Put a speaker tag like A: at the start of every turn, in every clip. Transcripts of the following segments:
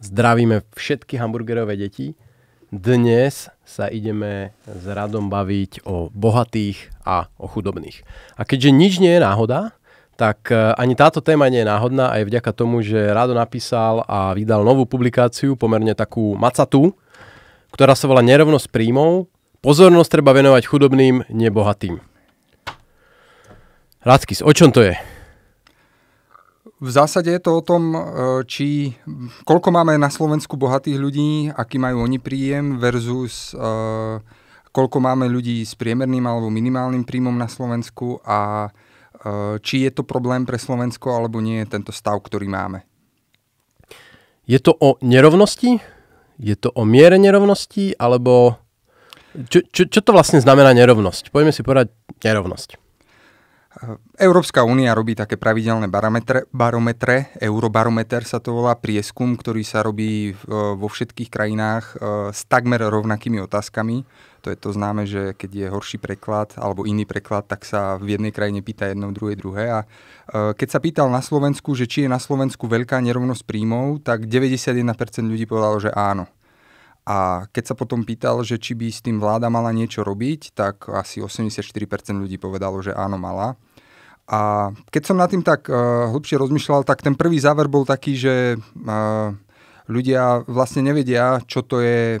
A: Zdravíme všetky hamburgerové deti. Dnes sa ideme s Radom baviť o bohatých a o chudobných. A keďže nič nie je náhoda, tak e, ani táto téma nie je náhodná aj vďaka tomu, že Rado napísal a vydal novú publikáciu, pomerne takú macatú, ktorá sa volá nerovnosť príjmov. Pozornosť treba venovať chudobným, nebohatým. Rackis, o čom to je?
B: V zásade je to o tom, e, či koľko máme na Slovensku bohatých ľudí, aký majú oni príjem versus e, koľko máme ľudí s priemerným alebo minimálnym príjmom na Slovensku a e, či je to problém pre Slovensko alebo nie je tento stav, ktorý máme. Je to o nerovnosti? Je to o miere nerovností, alebo... Čo, čo, čo to vlastne znamená nerovnosť? Poďme si povedať nerovnosť. Európska únia robí také pravidelné barometre, barometre, eurobarometer sa to volá, prieskum, ktorý sa robí vo všetkých krajinách e, s takmer rovnakými otázkami. To je to známe, že keď je horší preklad alebo iný preklad, tak sa v jednej krajine pýta jedno, druhej, druhé. A e, keď sa pýtal na Slovensku, že či je na Slovensku veľká nerovnosť príjmov, tak 91% ľudí povedalo, že áno. A keď sa potom pýtal, že či by s tým vláda mala niečo robiť, tak asi 84% ľudí povedalo, že áno, mala. A keď som nad tým tak uh, hlbšie rozmýšľal, tak ten prvý záver bol taký, že uh, ľudia vlastne nevedia, čo to je uh,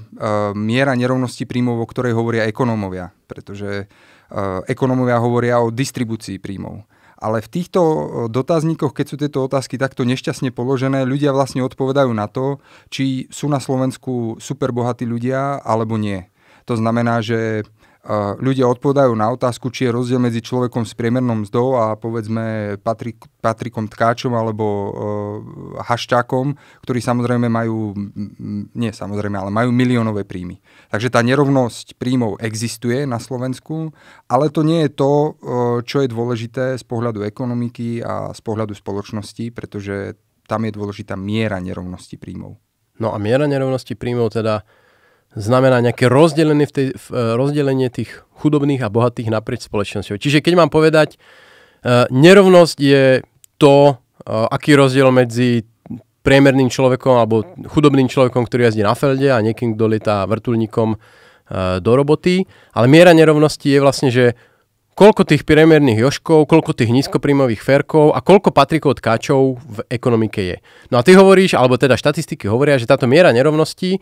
B: miera nerovnosti príjmov, o ktorej hovoria ekonómovia. Pretože uh, ekonómovia hovoria o distribúcii príjmov. Ale v týchto eh, dotazníkoch, keď sú tieto otázky takto nešťastne položené, ľudia vlastne odpovedajú na to, či sú na Slovensku superbohatí ľudia alebo nie. To znamená, že ľudia odpovedajú na otázku, či je rozdiel medzi človekom s priemernou mzdou a povedzme Patrik, Patrikom Tkáčom alebo uh, eh, Hašťákom, ktorí samozrejme majú, mm, nie samozrejme, ale majú miliónové príjmy. Takže tá nerovnosť príjmov existuje na Slovensku, ale to nie je to, uh, čo je dôležité z pohľadu ekonomiky a z pohľadu spoločnosti, pretože tam je dôležitá miera nerovnosti príjmov. No a miera nerovnosti príjmov teda uh,
A: znamená nejaké rozdelenie, v tej, v, e, rozdelenie tých chudobných a bohatých naprieč spoločnosťou. Čiže keď mám povedať, e, nerovnosť je to, e, aký rozdiel medzi priemerným človekom alebo chudobným človekom, ktorý jazdí na felde a niekým, kto letá vrtulníkom do roboty. Ale miera nerovnosti je vlastne, že koľko tých priemerných joškov, koľko tých nízkoprímových ferkov a koľko patrikov tkáčov v ekonomike je. No a ty hovoríš, alebo teda štatistiky hovoria, že táto miera nerovnosti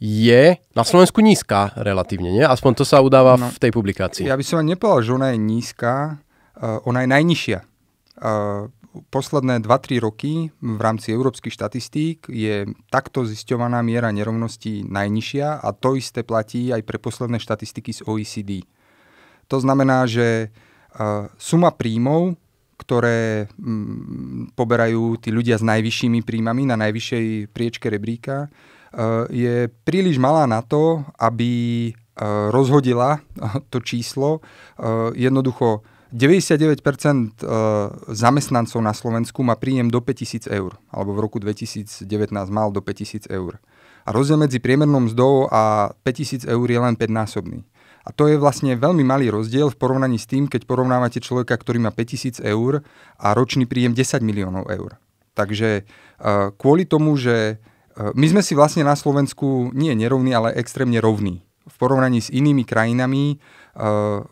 A: je na
B: Slovensku nízka relatívne, nie? Aspoň to sa udáva no, v tej publikácii. Ja by som nepovedal, že ona je nízka, uh, ona je najnižšia. Uh, posledné 2-3 roky v rámci európskych štatistík je takto zisťovaná miera nerovnosti najnižšia a to isté platí aj pre posledné štatistiky z OECD. To znamená, že uh, suma príjmov, ktoré um, poberajú tí ľudia s najvyššími príjmami na najvyššej priečke rebríka, Eh, je príliš malá na to, aby eh, rozhodila eh, to číslo. Jednoducho 99% zamestnancov na Slovensku má príjem do 5000 eur, alebo v roku 2019 mal do 5000 eur. A rozdiel medzi priemernou mzdou a 5000 eur je len 5-násobný. A to je vlastne veľmi malý rozdiel v porovnaní s tým, keď porovnávate človeka, ktorý má 5000 eur a ročný príjem 10 miliónov eur. Takže kvôli tomu, že my sme si vlastne na Slovensku nie nerovní, ale extrémne rovní. V porovnaní s inými krajinami uh,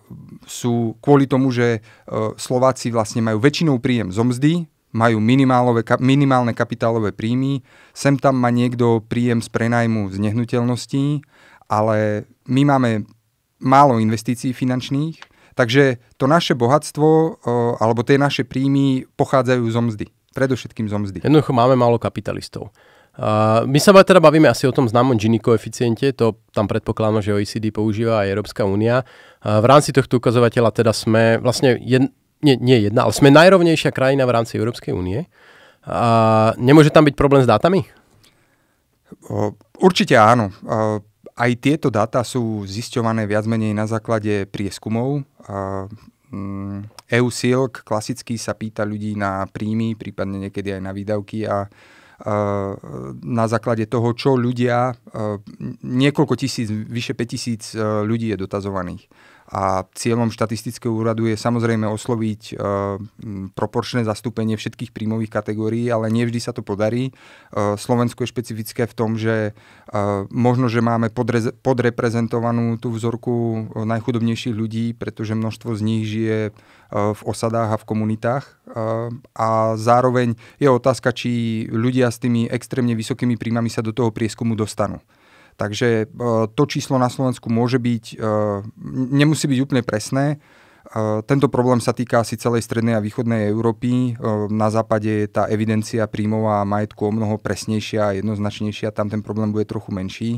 B: sú kvôli tomu, že uh, Slováci vlastne majú väčšinou príjem zo mzdy, majú ka, minimálne kapitálové príjmy, sem tam má niekto príjem z prenajmu z nehnuteľností, ale my máme málo investícií finančných, takže to naše bohatstvo uh, alebo tie naše príjmy pochádzajú zo mzdy. Predovšetkým zo mzdy. Jednoducho
A: máme málo kapitalistov. Uh, my sa teda bavíme asi o tom známom Gini koeficiente, to tam predpokladám, že OECD používa aj Európska únia. Uh, v rámci tohto ukazovateľa teda sme vlastne, jed, nie, nie jedna, ale sme najrovnejšia krajina v rámci Európskej únie. Uh,
B: nemôže tam byť problém s dátami? Určite áno. Aj tieto dáta sú zisťované viac menej na základe prieskumov. Mm, EU Silk klasicky sa pýta ľudí na príjmy, prípadne niekedy aj na výdavky a uh, Eh, na základe toho, čo ľudia, eh, niekoľko tisíc, vyše 5000 eh, ľudí je dotazovaných. A cieľom štatistického úradu je samozrejme osloviť proporčné zastúpenie všetkých príjmových kategórií, ale nevždy sa to podarí. Slovensko je špecifické v tom, že možno, že máme podreprezentovanú tú vzorku najchudobnejších ľudí, pretože množstvo z nich žije Eh, v osadách a v komunitách. Eh, a zároveň je otázka, či ľudia s tými extrémne vysokými príjmami sa do toho prieskumu dostanú. Takže eh, to číslo na Slovensku môže byť, nemusí byť úplne presné. Tento problém sa týka asi celej strednej a východnej Európy. Na západe je tá evidencia príjmov a majetku o mnoho presnejšia a jednoznačnejšia, tam ten problém bude trochu menší.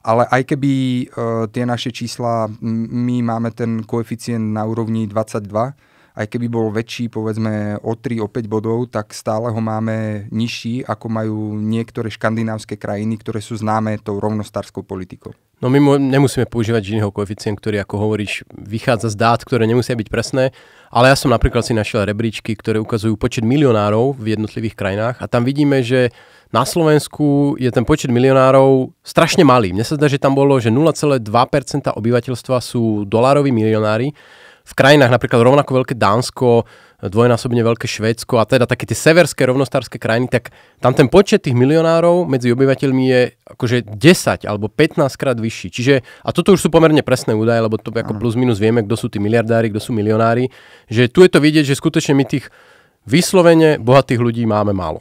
B: Ale aj keby tie naše čísla, my máme ten koeficient na úrovni 22, aj keby bol väčší, povedzme o 3, o 5 bodov, tak stále ho máme nižší, ako majú niektoré škandinávske krajiny, ktoré sú známe tou rovnostárskou politikou. No my
A: mu, nemusíme používať Giniho koeficient, ktorý, ako hovoríš, vychádza z dát, ktoré nemusia byť presné, ale ja som napríklad si našiel rebríčky, ktoré ukazujú počet milionárov v jednotlivých krajinách a tam vidíme, že na Slovensku je ten počet milionárov strašne malý. Mne sa zdá, že tam bolo, že 0,2% obyvateľstva sú dolároví milionári v krajinách napríklad rovnako veľké Dánsko, dvojnásobne veľké Švédsko a teda také tie severské rovnostárske krajiny, tak tam ten počet tých milionárov medzi obyvateľmi je akože 10 alebo 15 krát vyšší. Čiže, a toto už sú pomerne presné údaje, lebo to ako plus minus vieme, kto sú tí miliardári, kto sú milionári,
B: že tu je to vidieť, že skutočne my tých vyslovene bohatých ľudí máme málo.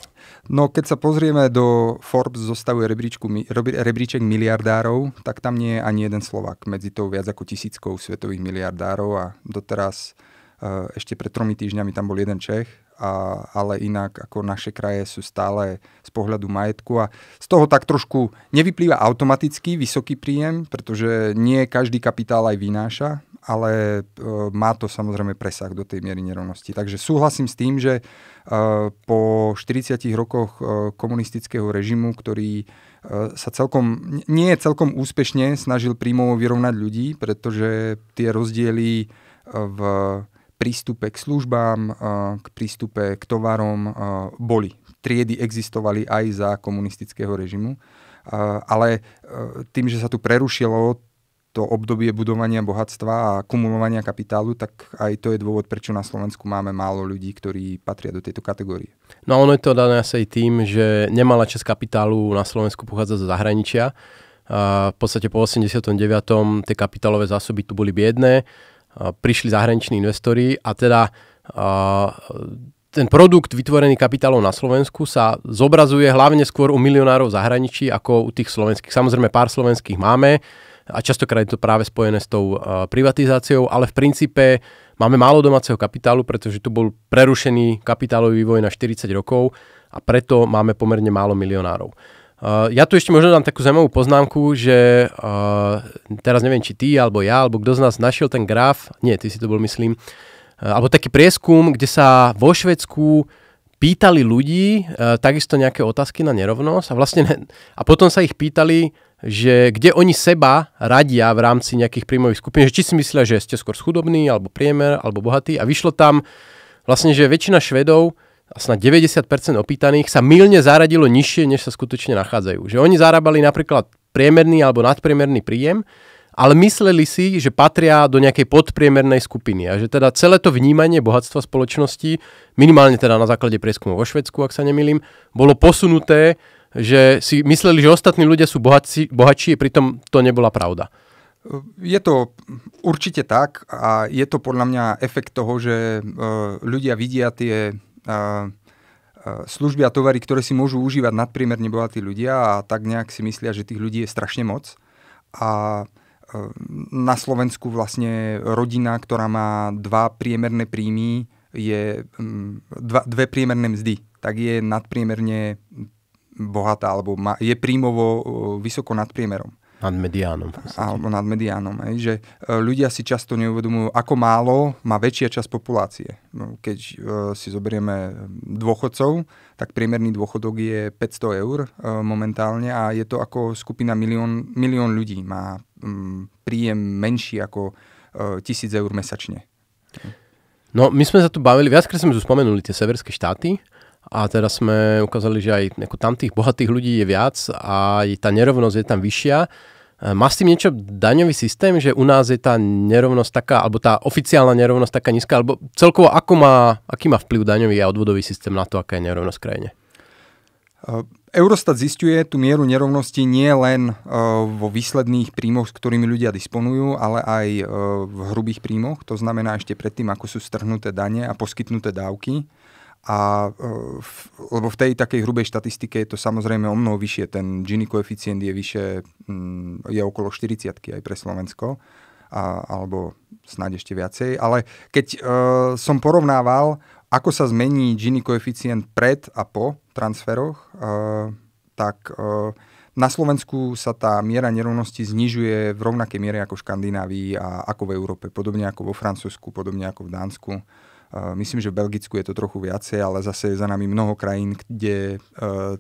B: No keď sa pozrieme do Forbes zostavuje rebríčku, rebríček miliardárov, tak tam nie je ani jeden Slovak medzi tou viac ako tisíckou svetových miliardárov a doteraz eh, ešte pred tromi týždňami tam bol jeden Čech a, ale inak ako naše kraje sú stále z pohľadu majetku a z toho tak trošku nevyplýva automaticky vysoký príjem, pretože nie každý kapitál aj vynáša, ale e, má to samozrejme presah do tej miery nerovnosti. Takže súhlasím s tým, že e, po 40 rokoch e, komunistického režimu, ktorý e, sa celkom, nie celkom úspešne snažil príjmovo vyrovnať ľudí, pretože tie rozdiely e, v prístupe k službám, k prístupe k tovarom boli. Triedy existovali aj za komunistického režimu, ale e, tým, že sa tu prerušilo to obdobie budovania bohatstva a kumulovania kapitálu, tak aj to je dôvod, prečo na Slovensku máme málo ľudí, ktorí patria do tejto kategórie.
A: No a ono je to dané asi aj tým, že nemala časť kapitálu na Slovensku pochádza zo zahraničia. A v podstate po 89. tie kapitálové zásoby tu boli biedné prišli zahraniční investori a teda ten produkt vytvorený kapitálom na Slovensku sa zobrazuje hlavne skôr u milionárov zahraničí ako u tých slovenských. Samozrejme pár slovenských máme a častokrát je to práve spojené s tou privatizáciou, ale v princípe máme málo domáceho kapitálu, pretože tu bol prerušený kapitálový vývoj na 40 rokov a preto máme pomerne málo milionárov. Uh, ja tu ešte možno dám takú zaujímavú poznámku, že uh, teraz neviem, či ty, alebo ja, alebo kto z nás našiel ten graf, nie, ty si to bol, myslím, uh, alebo taký prieskum, kde sa vo Švedsku pýtali ľudí uh, takisto nejaké otázky na nerovnosť a, vlastne ne, a potom sa ich pýtali, že kde oni seba radia v rámci nejakých príjmových skupín, že či si myslia, že ste skôr schudobný, alebo priemer, alebo bohatý a vyšlo tam vlastne, že väčšina Švedov snad 90% opýtaných sa mylne zaradilo nižšie, než sa skutočne nachádzajú. Že oni zarábali napríklad priemerný alebo nadpriemerný príjem, ale mysleli si, že patria do nejakej podpriemernej skupiny a že teda celé to vnímanie bohatstva spoločnosti, minimálne teda na základe prieskumu vo Švedsku, ak sa nemýlim, bolo posunuté, že si mysleli, že ostatní ľudia sú bohatci, bohatší, pritom to nebola pravda.
B: Je to určite tak a je to podľa mňa efekt toho, že e, ľudia vidia tie služby a tovary, ktoré si môžu užívať nadpriemerne bohatí ľudia a tak nejak si myslia, že tých ľudí je strašne moc. A na Slovensku vlastne rodina, ktorá má dva priemerné príjmy, je dva, dve priemerné mzdy, tak je nadpriemerne bohatá alebo má, je príjmovo vysoko nad priemerom. Nad mediánom. Alebo nad mediánom. Aj, že e, ľudia si často neuvedomujú, ako málo má väčšia časť populácie. No, keď e, si zoberieme dôchodcov, tak priemerný dôchodok je 500 eur e, momentálne a je to ako skupina milión, milión ľudí. Má mm, príjem menší ako 1000 eur mesačne.
A: No, my sme sa tu bavili, viackrát sme tu spomenuli tie severské štáty a teda sme ukázali, že aj ako tam tých bohatých ľudí je viac a aj tá nerovnosť je tam vyššia. E, má s tým niečo daňový systém, že u nás je tá nerovnosť taká, alebo tá oficiálna nerovnosť taká nízka, alebo celkovo ako má, aký má vplyv daňový a odvodový systém na to, aká je nerovnosť v krajine? E,
B: Eurostat zistuje tú mieru nerovnosti nie len e, vo výsledných príjmoch, s ktorými ľudia disponujú, ale aj v hrubých príjmoch, to znamená ešte predtým, ako sú strhnuté dane a poskytnuté dávky. A e, v, lebo v tej takej hrubej štatistike je to samozrejme o mnoho vyššie. Ten Gini koeficient je vyššie, mm, je okolo 40 aj pre Slovensko, a, alebo snáď ešte viacej. Ale keď e, som porovnával, ako sa zmení Gini koeficient pred a po transferoch, e, tak e, na Slovensku sa tá miera nerovnosti znižuje v rovnakej miere ako v Škandinávii a ako v Európe, podobne ako vo Francúzsku, podobne ako v Dánsku. Eh, myslím, že v Belgicku je to trochu viacej, ale zase je za nami mnoho krajín, kde eh,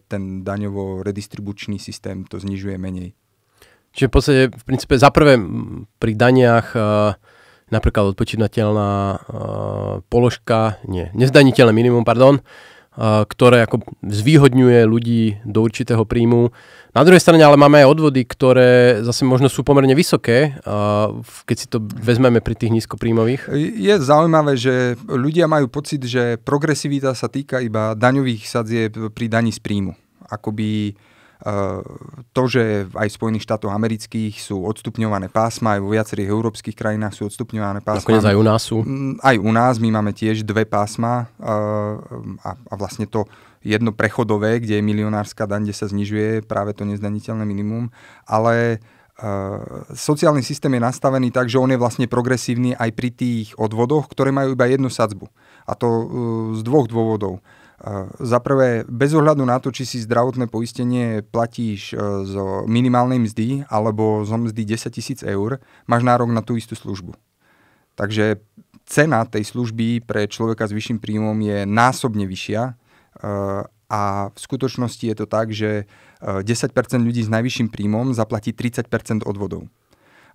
B: ten daňovo-redistribučný systém to znižuje menej. Čiže v podstate, v princípe,
A: za prvé pri daniach eh, napríklad odpočítateľná položka, nie, nezdaniteľné minimum, pardon, ktoré ako zvýhodňuje ľudí do určitého príjmu. Na druhej strane ale máme aj odvody, ktoré zase možno sú pomerne
B: vysoké, keď si to vezmeme pri tých nízkopríjmových. Je zaujímavé, že ľudia majú pocit, že progresivita sa týka iba daňových sadzieb pri daní z príjmu. Akoby uh, Eh, to, že aj v Spojených štátoch amerických sú odstupňované pásma, aj vo viacerých európskych krajinách sú odstupňované pásma. Nakoniec aj u nás sú. Mm, aj u nás, my máme tiež dve pásma eh, a, a vlastne to jedno prechodové, kde je milionárska daň, kde sa znižuje práve to nezdaniteľné minimum, ale Uh, sociálny systém je nastavený tak, že on je vlastne progresívny aj pri tých odvodoch, ktoré majú iba jednu sadzbu. A to uh, z dvoch dôvodov. Za prvé, bez ohľadu na to, či si zdravotné poistenie platíš e, z minimálnej mzdy alebo z mzdy 10 tisíc eur, máš nárok na tú istú službu. Takže cena tej služby pre človeka s vyšším príjmom je násobne vyššia e, a v skutočnosti je to tak, že 10% e, ľudí s najvyšším príjmom zaplatí 30% odvodov.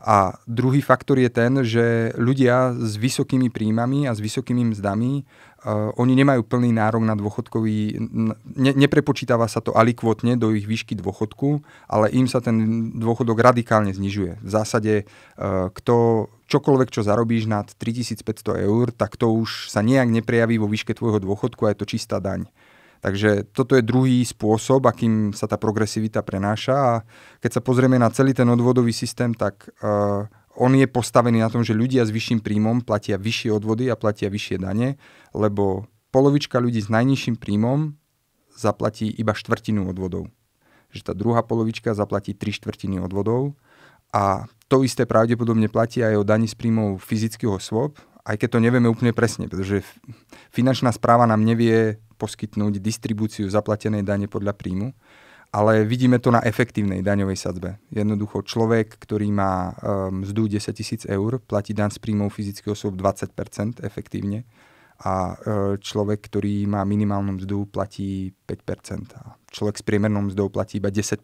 B: A druhý faktor je ten, že ľudia s vysokými príjmami a s vysokými mzdami, uh, oni nemajú plný nárok na dôchodkový, ne, neprepočítava sa to alikvotne do ich výšky dôchodku, ale im sa ten dôchodok radikálne znižuje. V zásade, uh, kto čokoľvek, čo zarobíš nad 3500 eur, tak to už sa nejak neprejaví vo výške tvojho dôchodku a je to čistá daň. Takže toto je druhý spôsob, akým sa tá progresivita prenáša a keď sa pozrieme na celý ten odvodový systém, tak uh, on je postavený na tom, že ľudia s vyšším príjmom platia vyššie odvody a platia vyššie dane, lebo polovička ľudí s najnižším príjmom zaplatí iba štvrtinu odvodov. Že tá druhá polovička zaplatí tri štvrtiny odvodov a to isté pravdepodobne platí aj o dani z príjmov fyzických osôb, aj keď to nevieme úplne presne, pretože finančná správa nám nevie poskytnúť distribúciu zaplatenej dane podľa príjmu, ale vidíme to na efektívnej daňovej sadzbe. Jednoducho človek, ktorý má ehm, mzdu 10 tisíc eur, platí dan z príjmov fyzických osôb 20% efektívne a e, človek, ktorý má minimálnu mzdu, platí 5%. A človek s priemernou mzdou platí iba 10%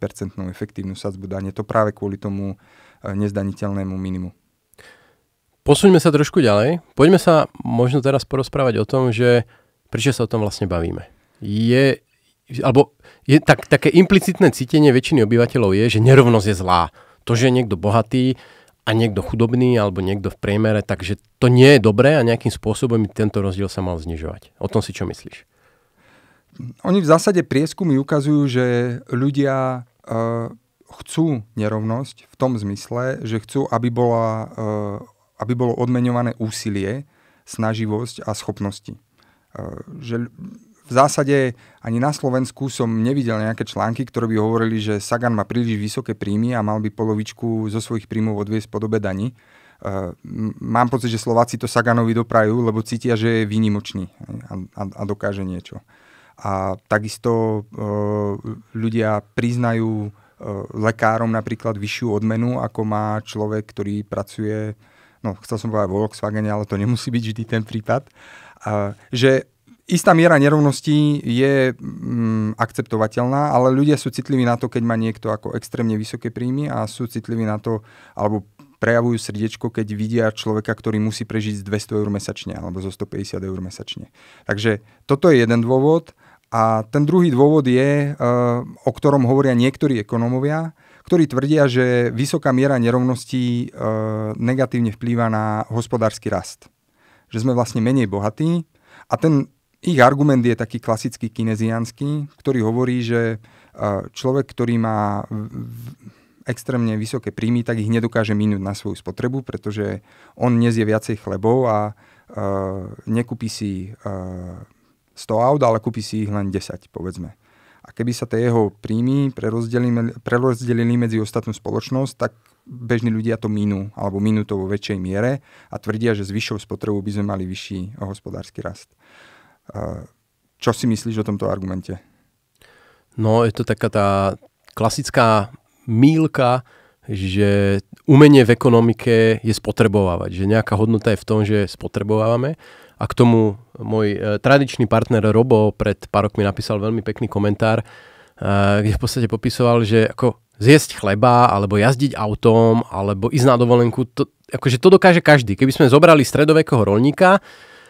B: efektívnu sadzbu dane. To práve kvôli tomu e, nezdaniteľnému minimu. Posuňme sa trošku ďalej. Poďme sa možno teraz
A: porozprávať o tom, že prečo sa o tom vlastne bavíme? Je, alebo je tak, také implicitné cítenie väčšiny obyvateľov je, že nerovnosť je zlá. To, že je niekto bohatý a niekto chudobný alebo niekto v priemere, takže to nie je dobré a nejakým spôsobom tento rozdiel sa mal znižovať. O tom si čo myslíš?
B: Oni v zásade prieskumy ukazujú, že ľudia uh, chcú nerovnosť v tom zmysle, že chcú, aby, bola, uh, aby bolo odmeňované úsilie, snaživosť a schopnosti. Eh, že v zásade ani na Slovensku som nevidel nejaké články, ktoré by hovorili, že Sagan má príliš vysoké príjmy a mal by polovičku zo svojich príjmov odviesť podobe daní. Eh, mám pocit, že Slováci to Saganovi doprajú, lebo cítia, že je výnimočný a, a, a dokáže niečo. A takisto eh, ľudia priznajú lekárom napríklad vyššiu odmenu, ako má človek, ktorý pracuje, no chcel som povedať vo Volkswagene, ale to nemusí byť vždy ten prípad že istá miera nerovností je mm, akceptovateľná, ale ľudia sú citliví na to, keď má niekto ako extrémne vysoké príjmy a sú citliví na to, alebo prejavujú srdiečko, keď vidia človeka, ktorý musí prežiť z 200 eur mesačne alebo zo 150 eur mesačne. Takže toto je jeden dôvod. A ten druhý dôvod je, e, o ktorom hovoria niektorí ekonómovia, ktorí tvrdia, že vysoká miera nerovností e, negatívne vplýva na hospodársky rast že sme vlastne menej bohatí a ten ich argument je taký klasický kineziánsky, ktorý hovorí, že e, človek, ktorý má extrémne vysoké príjmy, tak ich nedokáže minúť na svoju spotrebu, pretože on nezie viacej chlebov a e, nekúpi si 100 e, aut, ale kúpi si ich len 10, povedzme. A keby sa tie jeho príjmy prerozdelili, prerozdelili medzi ostatnú spoločnosť, tak bežní ľudia to minú, alebo minú to vo väčšej miere a tvrdia, že s vyššou spotrebou by sme mali vyšší hospodársky rast. Čo si myslíš o tomto argumente? No,
A: je to taká tá klasická mílka, že umenie v ekonomike je spotrebovávať, že nejaká hodnota je v tom, že spotrebovávame. A k tomu môj e, tradičný partner Robo pred pár rokmi napísal veľmi pekný komentár, e, kde v podstate popisoval, že ako zjesť chleba, alebo jazdiť autom, alebo ísť na dovolenku. To, akože to dokáže každý. Keby sme zobrali stredovekého rolníka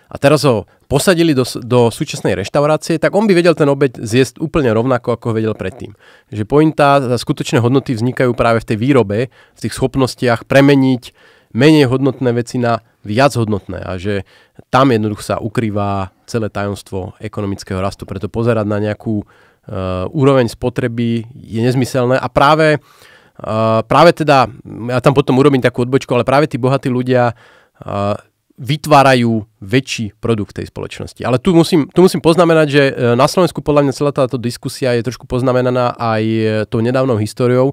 A: a teraz ho posadili do, do súčasnej reštaurácie, tak on by vedel ten obed zjesť úplne rovnako, ako ho vedel predtým. Že pointa, skutočné hodnoty vznikajú práve v tej výrobe, v tých schopnostiach premeniť menej hodnotné veci na viac hodnotné a že tam jednoducho sa ukrýva celé tajomstvo ekonomického rastu. Preto pozerať na nejakú Eh, úroveň spotreby je nezmyselné a práve, eh, práve teda, ja tam potom urobím takú odbočku, ale práve tí bohatí ľudia eh, vytvárajú väčší produkt tej spoločnosti. Ale tu musím, tu musím poznamenať, že na Slovensku podľa mňa celá táto diskusia je trošku poznamenaná aj tou nedávnou históriou,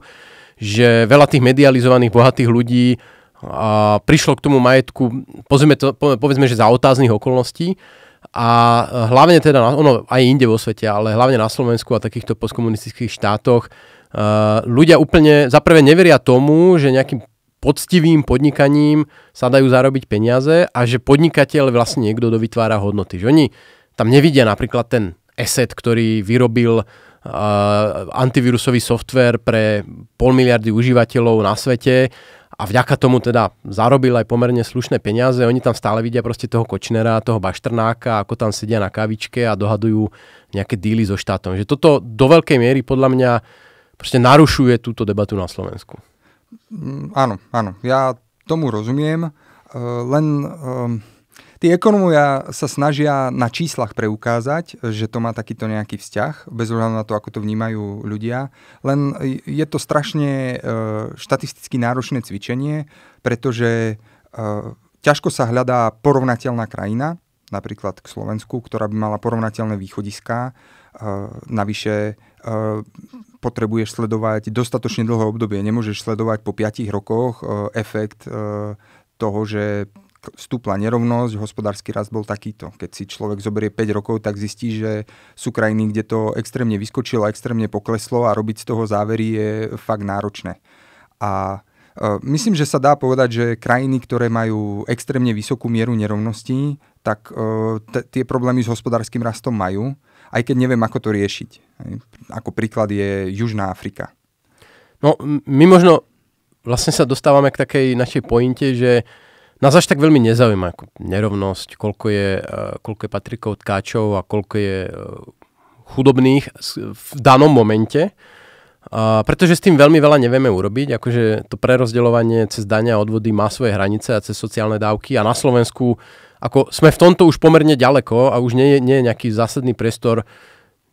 A: že veľa tých medializovaných bohatých ľudí a prišlo k tomu majetku, to, povedzme že za otáznych okolností, a e, hlavne teda, ono aj inde vo svete, ale hlavne na Slovensku a takýchto postkomunistických štátoch e, ľudia úplne zaprvé neveria tomu, že nejakým poctivým podnikaním sa dajú zarobiť peniaze a že podnikateľ vlastne niekto, dovytvára hodnoty. Že oni tam nevidia napríklad ten asset, ktorý vyrobil e, antivírusový software pre pol miliardy užívateľov na svete a vďaka tomu teda zarobil aj pomerne slušné peniaze. Oni tam stále vidia proste toho Kočnera, toho Baštrnáka, ako tam sedia na kavičke a dohadujú nejaké díly so štátom. Že toto do veľkej miery podľa mňa proste narušuje túto debatu na Slovensku.
B: Mm, áno, áno. Ja tomu rozumiem. Uh, len uh... Tí ekonomia sa snažia na číslach preukázať, že to má takýto nejaký vzťah, bez ohľadu na to, ako to vnímajú ľudia. Len je to strašne eh, štatisticky náročné cvičenie, pretože eh, ťažko sa hľadá porovnateľná krajina, napríklad k Slovensku, ktorá by mala porovnateľné východiská. Eh, navyše potrebuješ sledovať dostatočne dlhé obdobie. Nemôžeš sledovať po 5 rokoch efekt toho, že stúpla nerovnosť, hospodársky rast bol takýto. Keď si človek zoberie 5 rokov, tak zistí, že sú krajiny, kde to extrémne vyskočilo a extrémne pokleslo a robiť z toho závery je fakt náročné. A e, Myslím, že sa dá povedať, že krajiny, ktoré majú extrémne vysokú mieru nerovností, tak e, t- tie problémy s hospodárskym rastom majú, aj keď neviem, ako to riešiť. Ako príklad je Južná Afrika. No, my možno vlastne sa dostávame k
A: takej našej pointe, že uh, nás až tak veľmi nezaujíma ako nerovnosť, koľko je, eh, koľko je Patrikov tkáčov a koľko je eh, chudobných v danom momente. A pretože s tým veľmi veľa nevieme urobiť, akože to prerozdeľovanie cez dania a odvody má svoje hranice a cez sociálne dávky a na Slovensku ako sme v tomto už pomerne ďaleko a už nie je, nie je nejaký zásadný priestor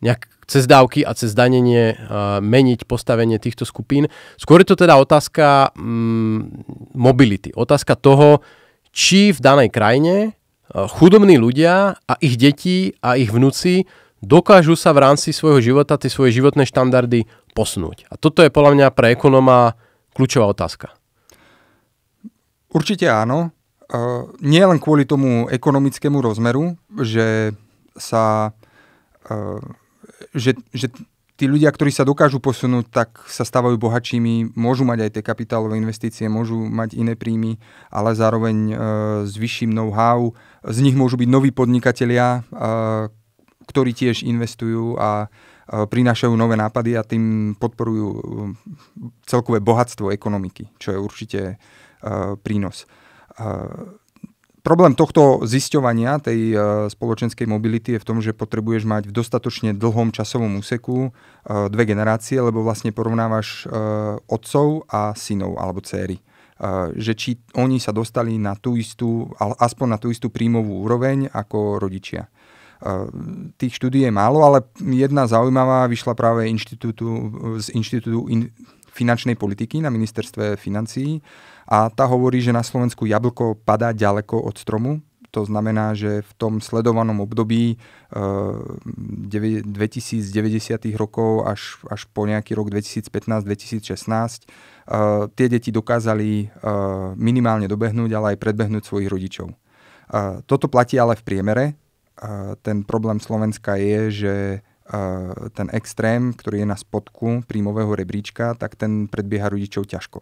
A: nejak cez dávky a cez danenie uh, meniť postavenie týchto skupín. Skôr je to teda otázka mm, mobility, otázka toho, či v danej krajine uh, chudobní ľudia a ich deti a ich vnúci dokážu sa v rámci svojho života tie svoje životné štandardy posunúť. A toto je podľa mňa pre ekonóma kľúčová otázka.
B: Určite áno. Uh, nie len kvôli tomu ekonomickému rozmeru, že sa uh, že, že tí ľudia, ktorí sa dokážu posunúť, tak sa stávajú bohatšími, môžu mať aj tie kapitálové investície, môžu mať iné príjmy, ale zároveň e, s vyšším know-how. Z nich môžu byť noví podnikatelia, e, ktorí tiež investujú a e, prinášajú nové nápady a tým podporujú e, celkové bohatstvo ekonomiky, čo je určite e, prínos. E, problém tohto zisťovania tej e, spoločenskej mobility je v tom, že potrebuješ mať v dostatočne dlhom časovom úseku e, dve generácie, lebo vlastne porovnávaš e, otcov a synov alebo céry že či oni sa dostali na tú istú, aspoň na tú istú príjmovú úroveň ako rodičia. Tých štúdí je málo, ale jedna zaujímavá vyšla práve inštitútu, z Inštitútu in, finančnej politiky na ministerstve financií, a tá hovorí, že na Slovensku jablko padá ďaleko od stromu, to znamená, že v tom sledovanom období e, eh, 2090. rokov až, až po nejaký rok 2015-2016 e, eh, tie deti dokázali e, minimálne dobehnúť, ale aj predbehnúť svojich rodičov. E, toto platí ale v priemere. E, ten problém Slovenska je, že ten extrém, ktorý je na spodku príjmového rebríčka, tak ten predbieha rodičov ťažko.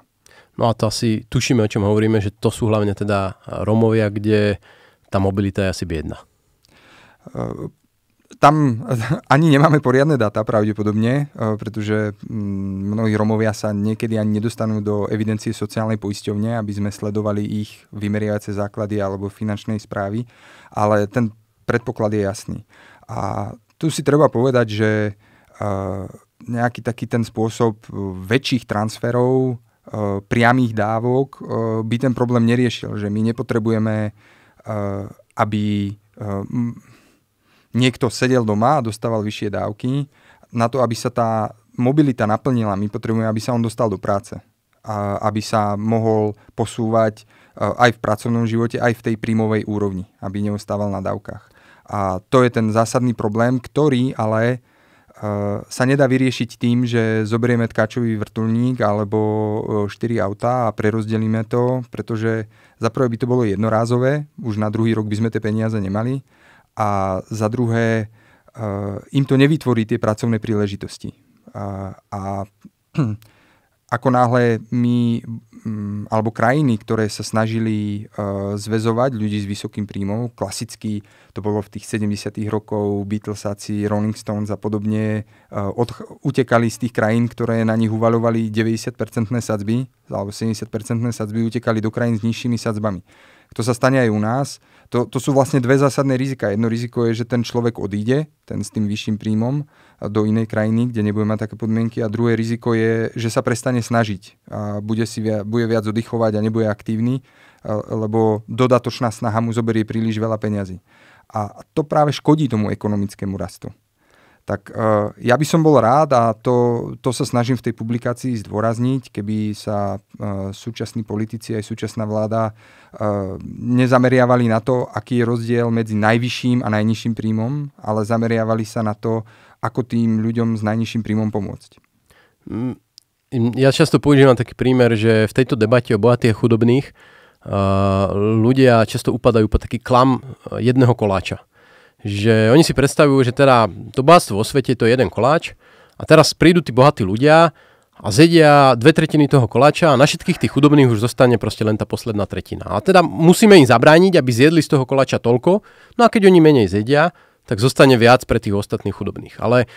B: No a to asi tušíme,
A: o čom hovoríme, že to sú hlavne teda Romovia, kde tá mobilita je asi biedna.
B: E, tam ani nemáme poriadne dáta pravdepodobne, e, pretože mm, mnohí Romovia sa niekedy ani nedostanú do evidencie sociálnej poisťovne, aby sme sledovali ich vymeriavacie základy alebo finančnej správy, ale ten predpoklad je jasný. A tu si treba povedať, že e, nejaký taký ten spôsob väčších transferov E, priamých dávok e, by ten problém neriešil. Že my nepotrebujeme, e, aby niekto sedel doma a dostával vyššie dávky. Na to, aby sa tá mobilita naplnila, my potrebujeme, aby sa on dostal do práce. A aby sa mohol posúvať aj v pracovnom živote, aj v tej príjmovej úrovni, aby neostával na dávkach. A to je ten zásadný problém, ktorý ale sa nedá vyriešiť tým, že zoberieme tkáčový vrtulník alebo 4 e, autá a prerozdelíme to, pretože za prvé by to bolo jednorázové, už na druhý rok by sme tie peniaze nemali a za druhé e, im to nevytvorí tie pracovné príležitosti. A, a ako náhle my, mm, alebo krajiny, ktoré sa snažili e, zväzovať ľudí s vysokým príjmom, klasicky, to bolo v tých 70 rokov, Beatlesáci, Rolling Stones a podobne, e, od, utekali z tých krajín, ktoré na nich uvalovali 90-percentné sadzby, alebo 70-percentné sadzby, utekali do krajín s nižšími sadzbami. To sa stane aj u nás. To, to sú vlastne dve zásadné rizika. Jedno riziko je, že ten človek odíde, ten s tým vyšším príjmom, do inej krajiny, kde nebude mať také podmienky a druhé riziko je, že sa prestane snažiť a bude, si via, bude viac oddychovať a nebude aktívny, lebo dodatočná snaha mu zoberie príliš veľa peňazí. A to práve škodí tomu ekonomickému rastu. Tak e, ja by som bol rád a to, to sa snažím v tej publikácii zdôrazniť, keby sa e, súčasní politici aj súčasná vláda e, nezameriavali na to, aký je rozdiel medzi najvyšším a najnižším príjmom, ale zameriavali sa na to, ako tým ľuďom s najnižším príjmom pomôcť?
A: Mm, ja často používam taký prímer, že v tejto debate o bohatých a chudobných ľudia často upadajú po taký klam e, jedného koláča. Že oni si predstavujú, že teda to bohatstvo vo svete to je jeden koláč a teraz prídu tí bohatí ľudia a zjedia dve tretiny toho koláča a na všetkých tých chudobných už zostane proste len tá posledná tretina. A teda musíme im zabrániť, aby zjedli z toho koláča toľko, no a keď oni menej zjedia, tak zostane viac pre tých ostatných chudobných. Ale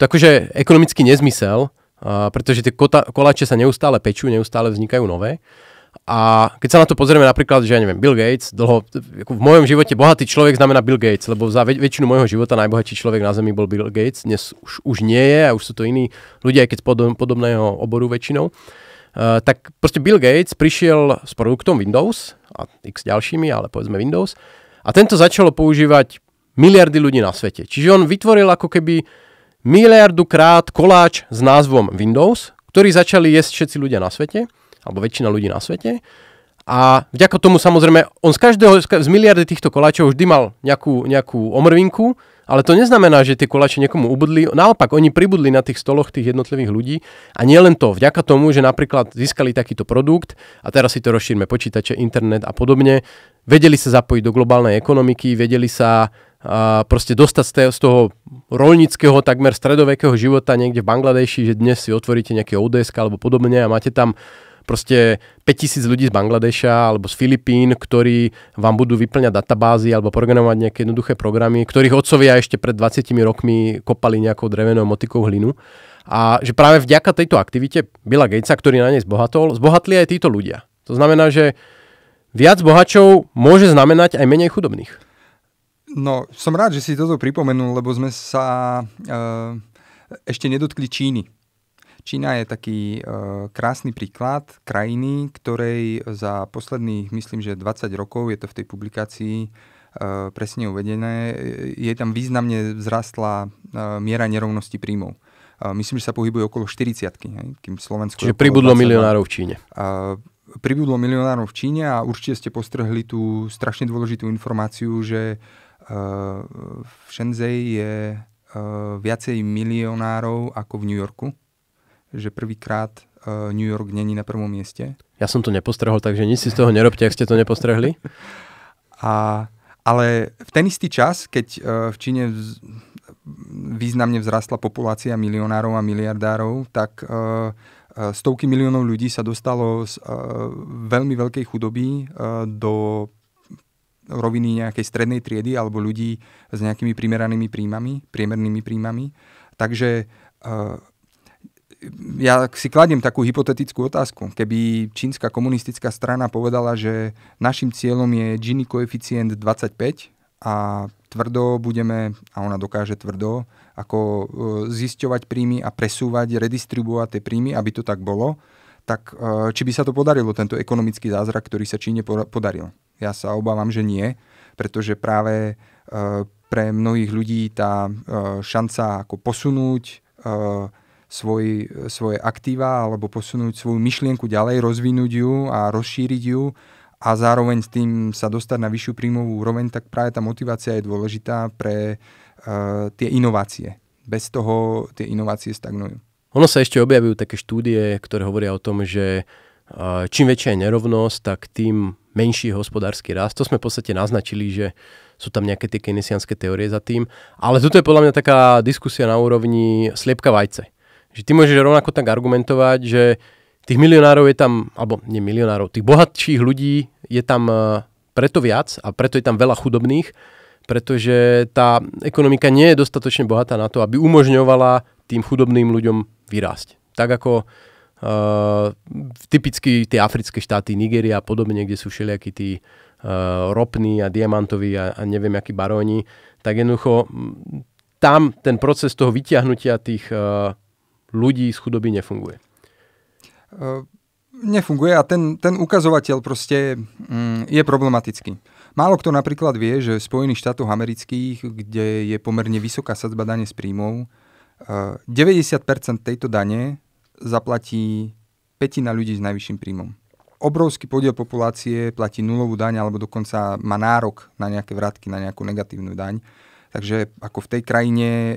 A: to akože ekonomický nezmysel, a pretože tie kota, koláče sa neustále pečú, neustále vznikajú nové. A keď sa na to pozrieme napríklad, že ja neviem, Bill Gates, dlho, ako v mojom živote bohatý človek znamená Bill Gates, lebo za väč- väčšinu môjho života najbohatší človek na Zemi bol Bill Gates, dnes už, už nie je a už sú to iní ľudia, aj keď z podobného oboru väčšinou. Uh, tak proste Bill Gates prišiel s produktom Windows a x ďalšími, ale povedzme Windows. A tento začalo používať miliardy ľudí na svete. Čiže on vytvoril ako keby miliardu krát koláč s názvom Windows, ktorý začali jesť všetci ľudia na svete, alebo väčšina ľudí na svete. A vďaka tomu samozrejme, on z každého, z miliardy týchto koláčov vždy mal nejakú, nejakú omrvinku, ale to neznamená, že tie koláče niekomu ubudli. Naopak, oni pribudli na tých stoloch tých jednotlivých ľudí. A nie len to, vďaka tomu, že napríklad získali takýto produkt a teraz si to rozšírme počítače, internet a podobne, vedeli sa zapojiť do globálnej ekonomiky, vedeli sa a proste dostať z toho roľnického, takmer stredovekého života niekde v Bangladeši, že dnes si otvoríte nejaké ODS alebo podobne a máte tam proste 5000 ľudí z Bangladeša alebo z Filipín, ktorí vám budú vyplňať databázy alebo programovať nejaké jednoduché programy, ktorých otcovia ešte pred 20 rokmi kopali nejakou drevenou motikou hlinu. A že práve vďaka tejto aktivite Billa Gatesa, ktorý na nej zbohatol, zbohatli aj títo ľudia. To znamená, že viac bohačov môže znamenať aj menej chudobných.
B: No, som rád, že si toto pripomenul, lebo sme sa eh, ešte nedotkli Číny. Čína je taký e, krásny príklad krajiny, ktorej za posledných, myslím, že 20 rokov, je to v tej publikácii e, presne uvedené, je tam významne vzrastla e, miera nerovnosti príjmov. E, myslím, že sa pohybuje okolo 40 kým Slovensko... Čiže pribudlo no. milionárov v Číne. E, pribudlo milionárov v Číne a určite ste postrhli tú strašne dôležitú informáciu, že v Shenzhen je e, viacej milionárov ako v New Yorku. Že prvýkrát e, New York není na prvom mieste.
A: Ja som to nepostrehol, takže nič si
B: z toho nerobte, ak ste to nepostrehli. A, ale v ten istý čas, keď e, v Číne vz, významne vzrastla populácia milionárov a miliardárov, tak stovky miliónov ľudí sa dostalo z veľmi veľkej chudoby do roviny nejakej strednej triedy alebo ľudí s nejakými primeranými príjmami, priemernými príjmami. Takže eh, ja si kladiem takú hypotetickú otázku. Keby čínska komunistická strana povedala, že našim cieľom je Gini koeficient 25 a tvrdo budeme, a ona dokáže tvrdo, ako eh, zisťovať príjmy a presúvať, redistribuovať tie príjmy, aby to tak bolo, tak eh, či by sa to podarilo, tento ekonomický zázrak, ktorý sa Číne podaril? Ja sa obávam, že nie, pretože práve e, pre mnohých ľudí tá e, šanca ako posunúť e, svoj, svoje aktíva alebo posunúť svoju myšlienku ďalej, rozvinúť ju a rozšíriť ju a zároveň s tým sa dostať na vyššiu príjmovú úroveň, tak práve tá motivácia je dôležitá pre tie inovácie. Bez toho tie inovácie stagnujú.
A: Ono sa ešte objavujú také štúdie, ktoré hovoria o tom, že čím väčšia je nerovnosť, tak tým menší je hospodársky rast. To sme v podstate naznačili, že sú tam nejaké tie keynesianské teórie za tým. Ale toto je podľa mňa taká diskusia na úrovni sliepka vajce. Že ty môžeš rovnako tak argumentovať, že tých milionárov je tam, alebo nie milionárov, tých bohatších ľudí je tam e, preto viac a preto je tam veľa chudobných, pretože tá ekonomika nie je dostatočne bohatá na to, aby umožňovala tým chudobným ľuďom vyrásť. Tak ako Uh, typicky tie africké štáty, Nigeria a podobne, kde sú všelijakí tí uh, ropní a diamantoví a, a neviem akí baróni, tak jednoducho tam ten proces toho vyťahnutia tých uh, ľudí z chudoby nefunguje.
B: Uh, nefunguje a ten, ten ukazovateľ proste mm, je problematický. Málo kto napríklad vie, že v Spojených štátoch amerických, kde je pomerne vysoká sadzba dane z príjmov, 90% tejto dane zaplatí petina ľudí s najvyšším príjmom. Obrovský podiel populácie platí nulovú daň alebo dokonca má nárok na nejaké vratky, na nejakú negatívnu daň. Takže ako v tej krajine e,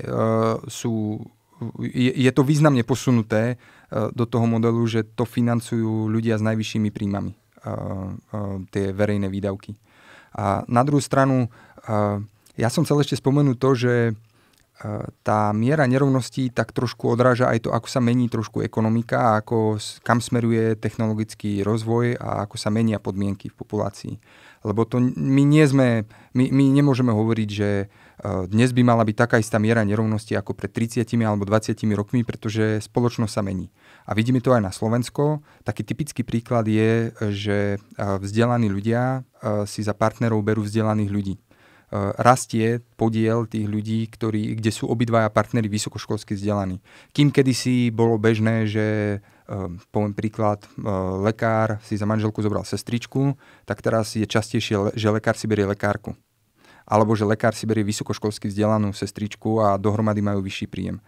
B: sú, je, je to významne posunuté e, do toho modelu, že to financujú ľudia s najvyššími príjmami, e, e, tie verejné výdavky. A na druhú stranu, e, ja som chcel ešte spomenúť to, že tá miera nerovností tak trošku odráža aj to, ako sa mení trošku ekonomika a ako, kam smeruje technologický rozvoj a ako sa menia podmienky v populácii. Lebo to my nie sme, my, my nemôžeme hovoriť, že e, dnes by mala byť taká istá miera nerovnosti ako pred 30 alebo 20 rokmi, pretože spoločnosť sa mení. A vidíme to aj na Slovensko. Taký typický príklad je, že e, vzdelaní ľudia e, si za partnerov berú vzdelaných ľudí. E, rastie podiel tých ľudí, ktorí, kde sú obidvaja partnery vysokoškolsky vzdelaní. Kým kedysi bolo bežné, že e, poviem príklad, e, lekár si za manželku zobral sestričku, tak teraz je častejšie, že lekár si berie lekárku alebo že lekár si berie vysokoškolsky vzdelanú sestričku a dohromady majú vyšší príjem.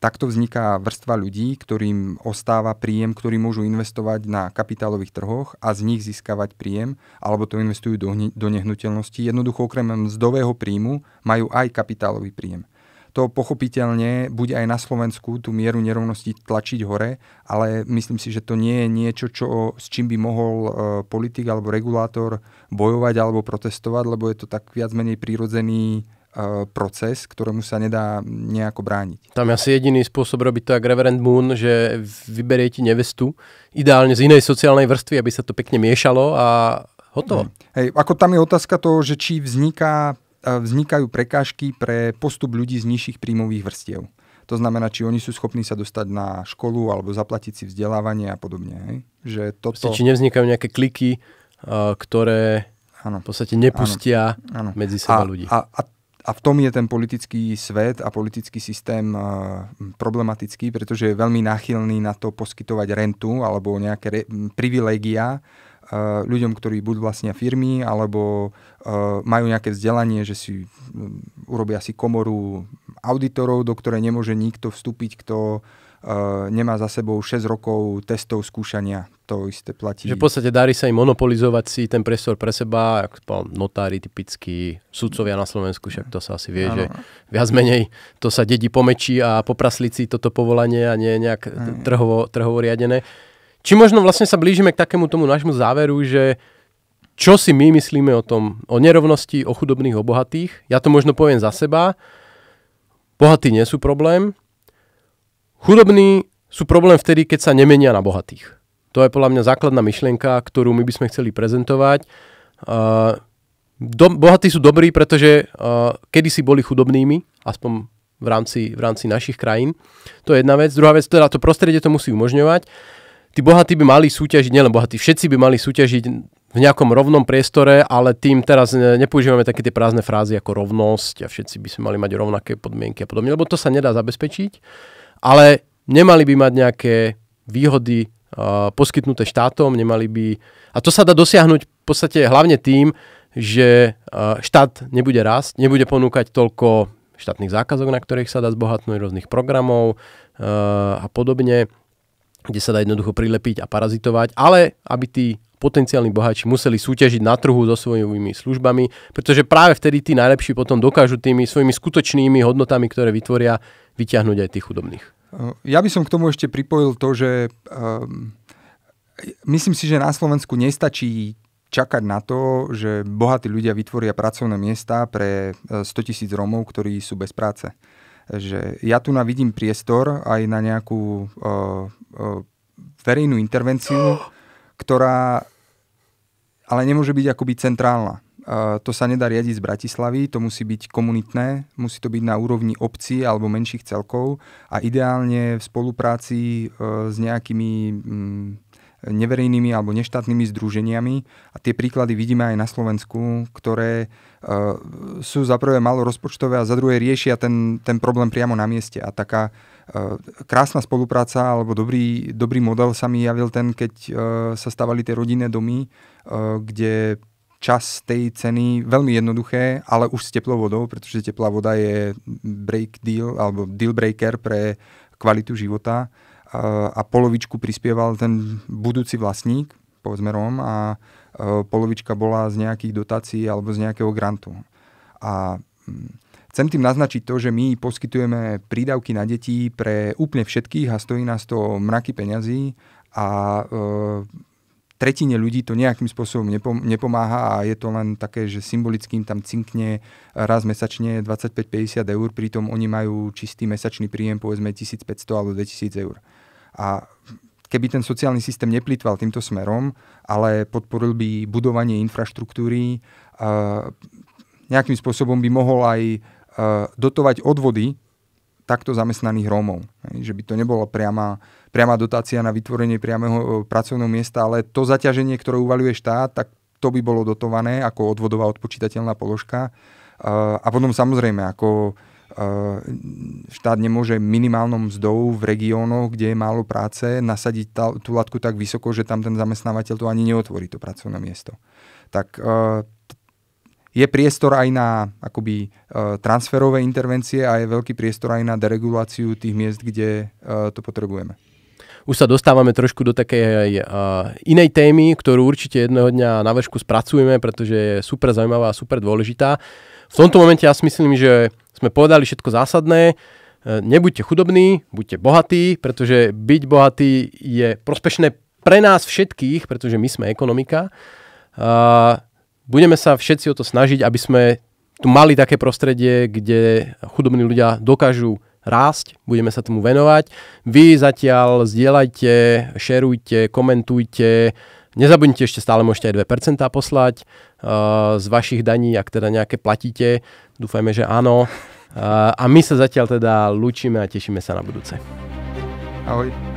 B: Takto vzniká vrstva ľudí, ktorým ostáva príjem, ktorý môžu investovať na kapitálových trhoch a z nich získavať príjem, alebo to investujú do, do nehnuteľnosti. Jednoducho okrem mzdového príjmu majú aj kapitálový príjem to pochopiteľne bude aj na Slovensku tú mieru nerovnosti tlačiť hore, ale myslím si, že to nie je niečo, čo, s čím by mohol e, politik alebo regulátor bojovať alebo protestovať, lebo je to tak viac menej prírodzený E, proces, ktorému sa nedá nejako brániť.
A: Tam je asi jediný spôsob robiť to, jak Reverend Moon, že vyberie ti nevestu, ideálne z inej sociálnej vrstvy, aby sa to pekne miešalo a
B: hotovo. Mhm. Hej, ako tam je otázka to, že či vzniká, e, vznikajú prekážky pre postup ľudí z nižších príjmových vrstiev. To znamená, či oni sú schopní sa dostať na školu alebo zaplatiť si vzdelávanie a podobne. Hej? Že toto... Proste, či nevznikajú
A: nejaké kliky, e,
B: ktoré ano. v podstate nepustia ano. Ano. medzi seba a, ľudí. A, a a v tom je ten politický svet a politický systém problematický, pretože je veľmi náchylný na to poskytovať rentu alebo nejaké re- privilégia ľuďom, ktorí buď vlastnia firmy, alebo majú nejaké vzdelanie, že si urobia si komoru auditorov, do ktorej nemôže nikto vstúpiť, kto E, nemá za sebou 6 rokov testov skúšania. To isté platí. Že v
A: podstate darí sa im monopolizovať si ten priestor pre seba, ako notári typicky, sudcovia na Slovensku, však to sa asi vie, ano. že viac menej to sa dedi pomečí a popraslici toto povolanie a nie nejak mm. trhovo, trhovo riadené. Či možno vlastne sa blížime k takému tomu nášmu záveru, že čo si my myslíme o tom, o nerovnosti, o chudobných, o bohatých. Ja to možno poviem za seba. Bohatí nie sú problém, Chudobní sú problém vtedy, keď sa nemenia na bohatých. To je podľa mňa základná myšlienka, ktorú my by sme chceli prezentovať. Uh, do, bohatí sú dobrí, pretože uh, kedysi boli chudobnými, aspoň v rámci, v rámci našich krajín. To je jedna vec. Druhá vec, teda to prostredie to musí umožňovať. Tí bohatí by mali súťažiť, nielen bohatí, všetci by mali súťažiť v nejakom rovnom priestore, ale tým teraz nepoužívame také tie prázdne frázy ako rovnosť a všetci by sme mali mať rovnaké podmienky a podobne, lebo to sa nedá zabezpečiť ale nemali by mať nejaké výhody uh, poskytnuté štátom, nemali by... A to sa dá dosiahnuť v podstate hlavne tým, že uh, štát nebude rásť, nebude ponúkať toľko štátnych zákazok, na ktorých sa dá zbohatnúť rôznych programov uh, a podobne, kde sa dá jednoducho prilepiť a parazitovať, ale aby tí potenciálni boháči museli súťažiť na trhu so svojimi službami, pretože práve vtedy tí najlepší potom dokážu tými svojimi skutočnými hodnotami, ktoré vytvoria, vyťahnuť aj tých chudobných.
B: Ja by som k tomu ešte pripojil to, že um, myslím si, že na Slovensku nestačí čakať na to, že bohatí ľudia vytvoria pracovné miesta pre 100 e, tisíc Rómov, ktorí sú bez práce. Že ja tu na vidím priestor aj na nejakú uh, uh, verejnú intervenciu. Oh! ktorá ale nemôže byť akoby centrálna. To sa nedá riadiť z Bratislavy, to musí byť komunitné, musí to byť na úrovni obcí alebo menších celkov a ideálne v spolupráci e, s nejakými mm, neverejnými alebo neštátnymi združeniami. A tie príklady vidíme aj na Slovensku, ktoré e, sú za prvé malo rozpočtové a za druhé riešia ten, ten problém priamo na mieste. A taká E, krásna spolupráca alebo dobrý, dobrý model sa mi javil ten, keď e, sa stavali tie rodinné domy, e, kde čas tej ceny veľmi jednoduché, ale už s teplou vodou, pretože teplá voda je break deal alebo deal breaker pre kvalitu života a polovičku prispieval ten budúci vlastník, povedzme Róm, a polovička bola z nejakých dotácií alebo z nejakého grantu. A mm, Chcem tým naznačiť to, že my poskytujeme prídavky na deti pre úplne všetkých a stojí nás to mraky peňazí a e, tretine ľudí to nejakým spôsobom nepom- nepomáha a je to len také, že symbolickým tam cinkne raz mesačne 25-50 eur, pritom oni majú čistý mesačný príjem povedzme 1500 alebo 2000 eur. A keby ten sociálny systém neplýtval týmto smerom, ale podporil by budovanie infraštruktúry, e, nejakým spôsobom by mohol aj dotovať odvody takto zamestnaných Rómov. Že by to nebola priama, priama dotácia na vytvorenie priamého e, pracovného miesta, ale to zaťaženie, ktoré uvaluje štát, tak to by bolo dotované ako odvodová odpočítateľná položka. E, a potom samozrejme, ako e, štát nemôže minimálnom mzdou v regiónoch, kde je málo práce, nasadiť tá, tú latku tak vysoko, že tam ten zamestnávateľ to ani neotvorí, to pracovné miesto. Tak je priestor aj na akoby, e, transferové intervencie a je veľký priestor aj na dereguláciu tých miest, kde e, to potrebujeme.
A: Už sa dostávame trošku do takej uh, inej témy, ktorú určite jedného dňa na vršku spracujeme, pretože je super zaujímavá a super dôležitá. V tomto momente ja si myslím, že sme povedali všetko zásadné. Nebuďte chudobní, buďte bohatí, pretože byť bohatý je prospešné pre nás všetkých, pretože my sme ekonomika. Uh, budeme sa všetci o to snažiť, aby sme tu mali také prostredie, kde chudobní ľudia dokážu rásť, budeme sa tomu venovať. Vy zatiaľ zdieľajte, šerujte, komentujte, Nezabudnite ešte stále môžete aj 2% poslať uh, z vašich daní, ak teda nejaké platíte. Dúfajme, že áno. Uh, a my sa zatiaľ teda lúčime a tešíme sa na budúce. Ahoj.